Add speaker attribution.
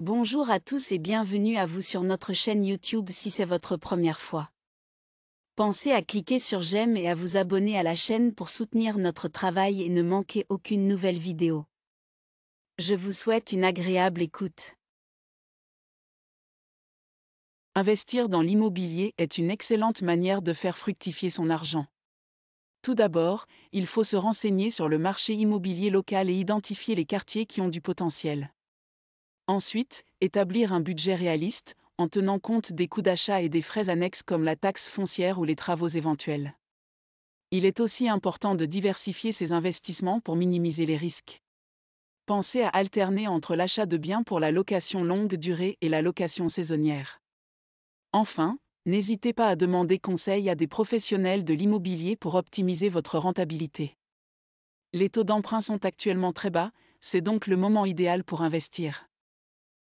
Speaker 1: Bonjour à tous et bienvenue à vous sur notre chaîne YouTube si c'est votre première fois. Pensez à cliquer sur j'aime et à vous abonner à la chaîne pour soutenir notre travail et ne manquer aucune nouvelle vidéo. Je vous souhaite une agréable écoute.
Speaker 2: Investir dans l'immobilier est une excellente manière de faire fructifier son argent. Tout d'abord, il faut se renseigner sur le marché immobilier local et identifier les quartiers qui ont du potentiel. Ensuite, établir un budget réaliste, en tenant compte des coûts d'achat et des frais annexes comme la taxe foncière ou les travaux éventuels. Il est aussi important de diversifier ses investissements pour minimiser les risques. Pensez à alterner entre l'achat de biens pour la location longue durée et la location saisonnière. Enfin, n'hésitez pas à demander conseil à des professionnels de l'immobilier pour optimiser votre rentabilité. Les taux d'emprunt sont actuellement très bas, c'est donc le moment idéal pour investir.